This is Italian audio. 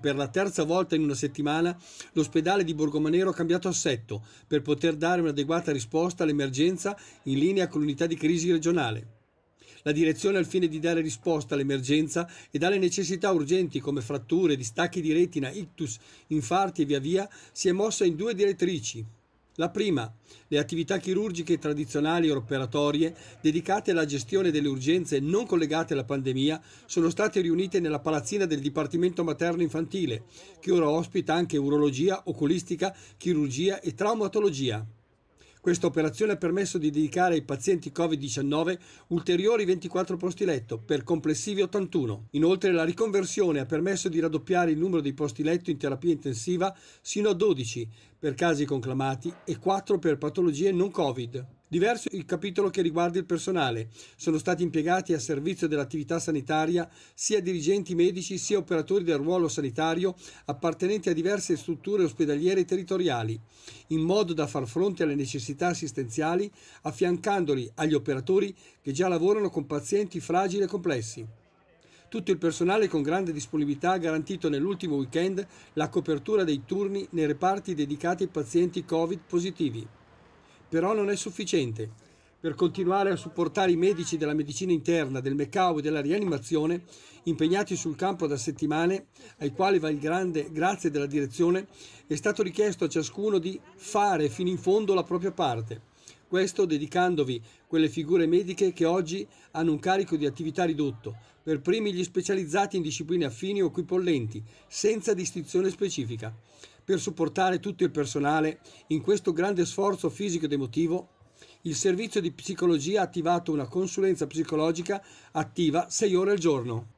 Per la terza volta in una settimana l'ospedale di Borgomanero ha cambiato assetto per poter dare un'adeguata risposta all'emergenza in linea con l'unità di crisi regionale. La direzione al fine di dare risposta all'emergenza e alle necessità urgenti come fratture, distacchi di retina, ictus, infarti e via via si è mossa in due direttrici. La prima, le attività chirurgiche tradizionali e operatorie dedicate alla gestione delle urgenze non collegate alla pandemia sono state riunite nella palazzina del Dipartimento Materno Infantile, che ora ospita anche urologia, oculistica, chirurgia e traumatologia. Questa operazione ha permesso di dedicare ai pazienti Covid-19 ulteriori 24 posti letto, per complessivi 81. Inoltre la riconversione ha permesso di raddoppiare il numero dei posti letto in terapia intensiva sino a 12 per casi conclamati e 4 per patologie non Covid. Diverso il capitolo che riguarda il personale. Sono stati impiegati a servizio dell'attività sanitaria sia dirigenti medici sia operatori del ruolo sanitario appartenenti a diverse strutture ospedaliere territoriali, in modo da far fronte alle necessità assistenziali affiancandoli agli operatori che già lavorano con pazienti fragili e complessi. Tutto il personale con grande disponibilità ha garantito nell'ultimo weekend la copertura dei turni nei reparti dedicati ai pazienti Covid positivi però non è sufficiente. Per continuare a supportare i medici della medicina interna, del MECAO e della rianimazione, impegnati sul campo da settimane, ai quali va il grande grazie della direzione, è stato richiesto a ciascuno di fare fino in fondo la propria parte. Questo dedicandovi quelle figure mediche che oggi hanno un carico di attività ridotto, per primi gli specializzati in discipline affini o equipollenti, senza distinzione specifica per supportare tutto il personale in questo grande sforzo fisico ed emotivo, il servizio di psicologia ha attivato una consulenza psicologica attiva 6 ore al giorno.